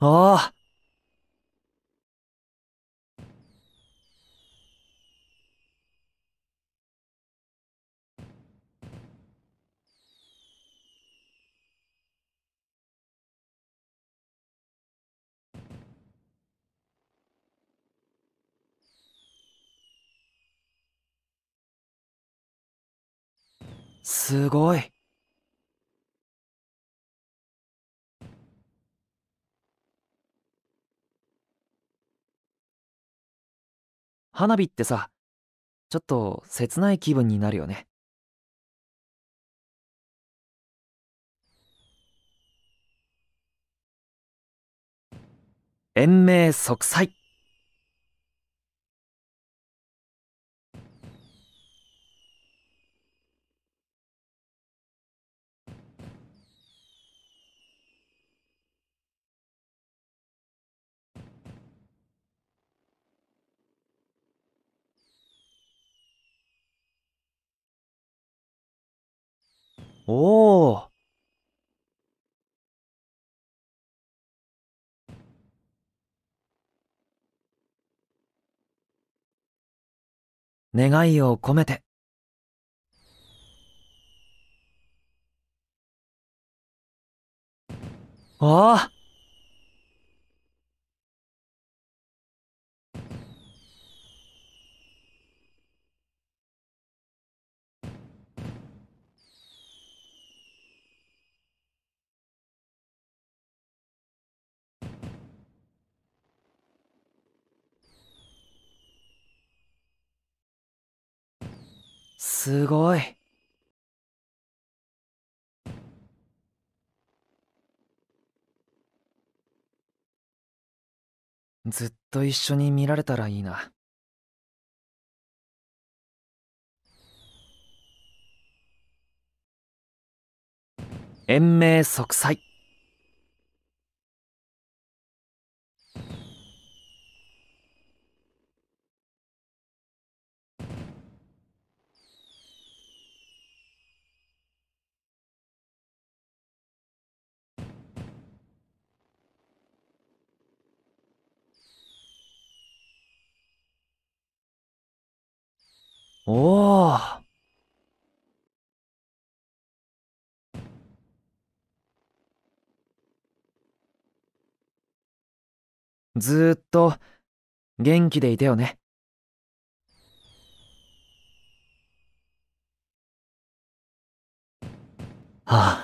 ああ。すごい。花火ってさちょっと切ない気分になるよね延命息災おお願いを込めて。ああすごい。ずっと一緒に見られたらいいな。延命息災。おお。ずっと元気でいてよね。はあ。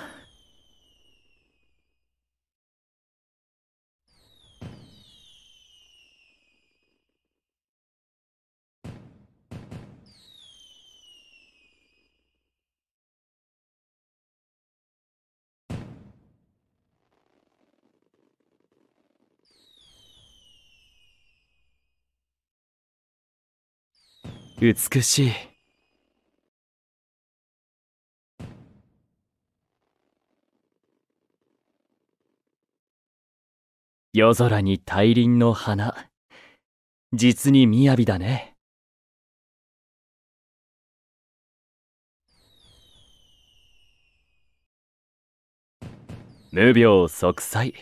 美しい。夜空に大輪の花。実に雅だね。無病息災。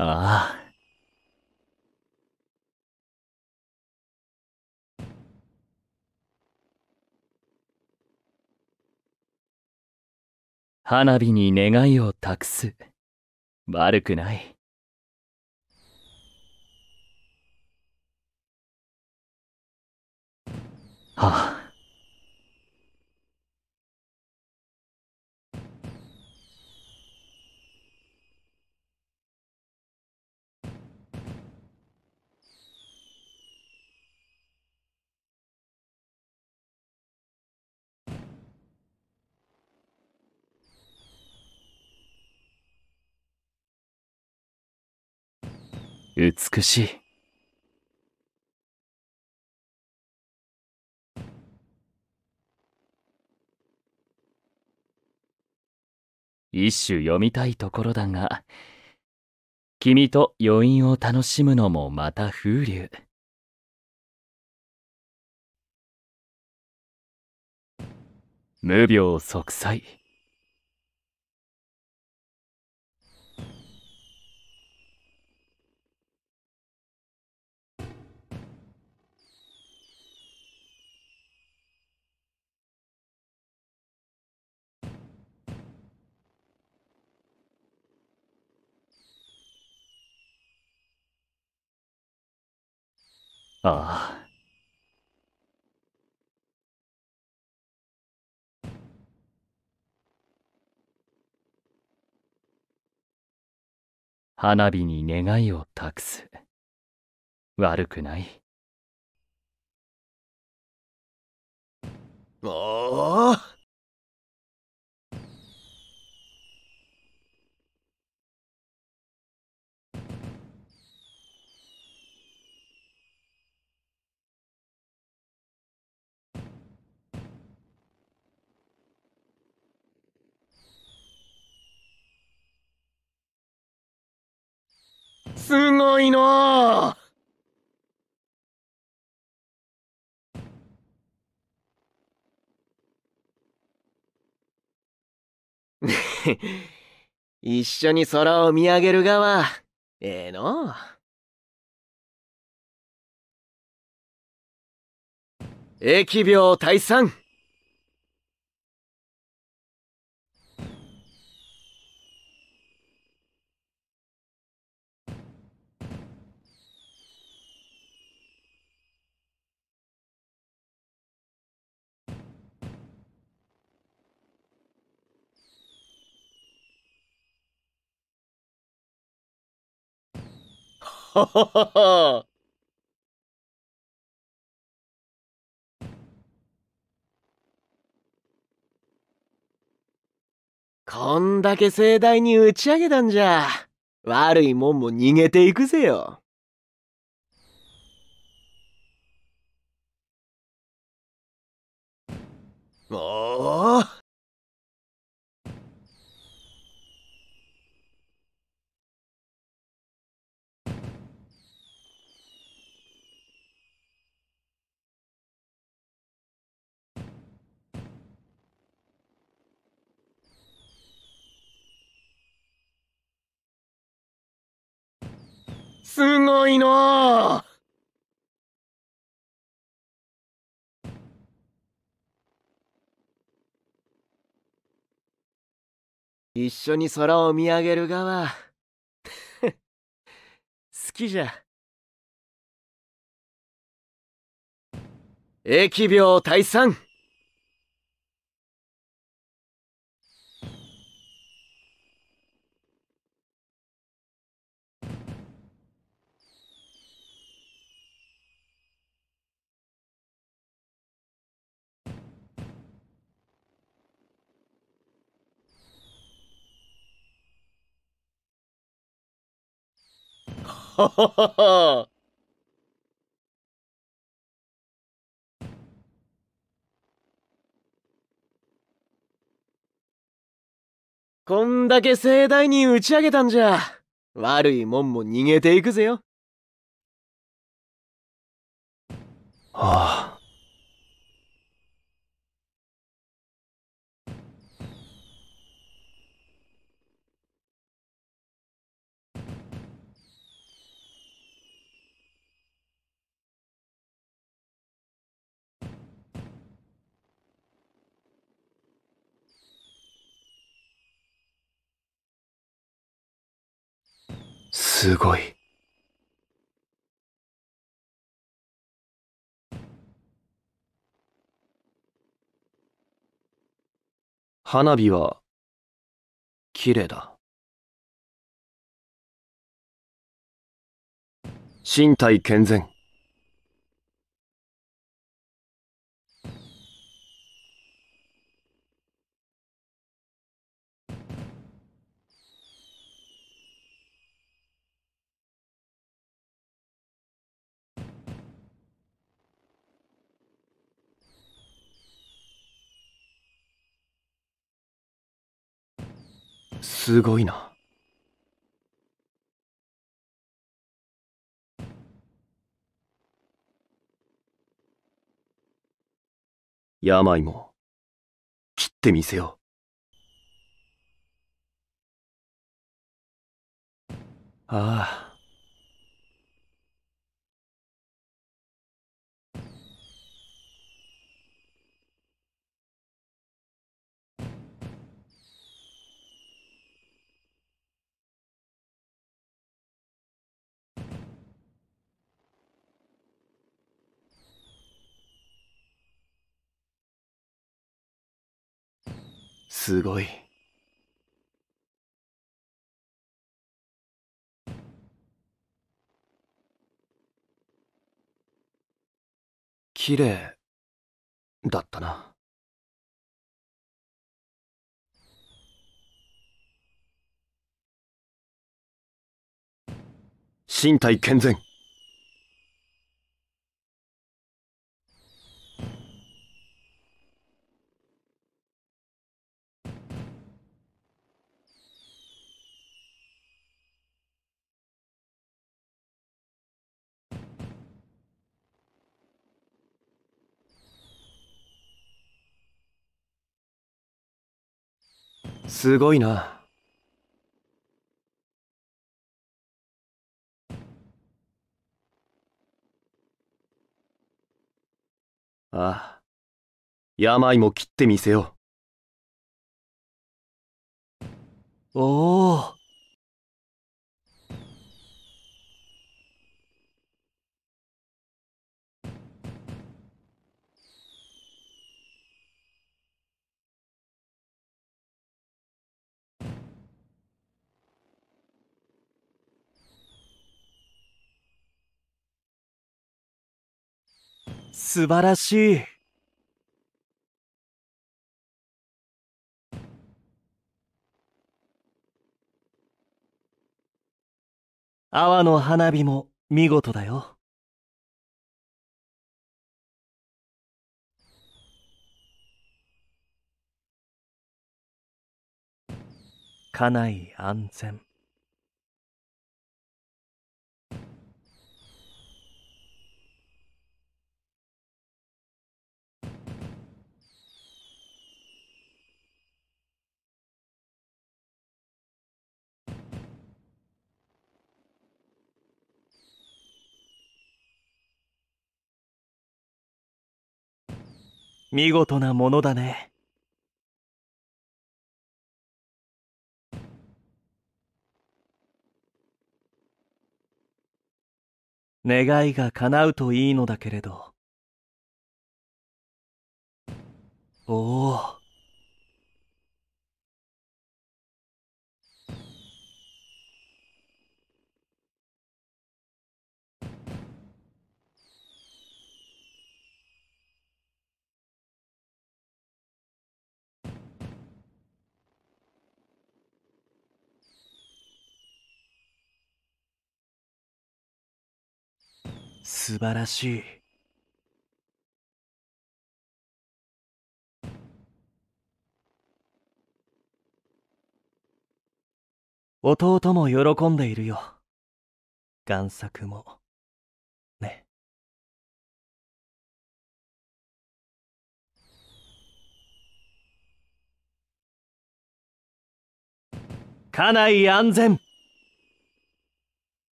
ああ。花火に願いを託す。悪くない。はあ。美しい。一首読みたいところだが、君と余韻を楽しむのもまた風流。無病息災。ああ。花火に願いを託す。悪くない。ああすごいの 一緒に空を見上げるがは、ええの疫病退散 こんだけ盛大に打ち上げたんじゃ、悪いもんも逃げていくぜよ。もうすごいな一緒に空を見上げるがは 好きじゃ疫病退散 こんだけ盛大に打ち上げたんじゃ悪いもんも逃げていくぜよ。はあすごい。花火は、綺麗だ。身体健全。すごいな。病も、切ってみせよう。ああ。すごい。綺麗だったな。身体健全。すごいな。ああ、病も切ってみせよう。おお。素晴らしい阿波の花火も見事だよ。家内安全。見事なものだね。願いが叶うといいのだけれど。おお。素晴らしい。弟も喜んでいるよ贋作もね家内安全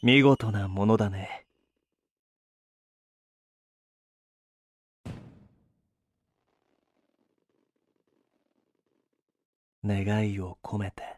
見事なものだね。願いを込めて。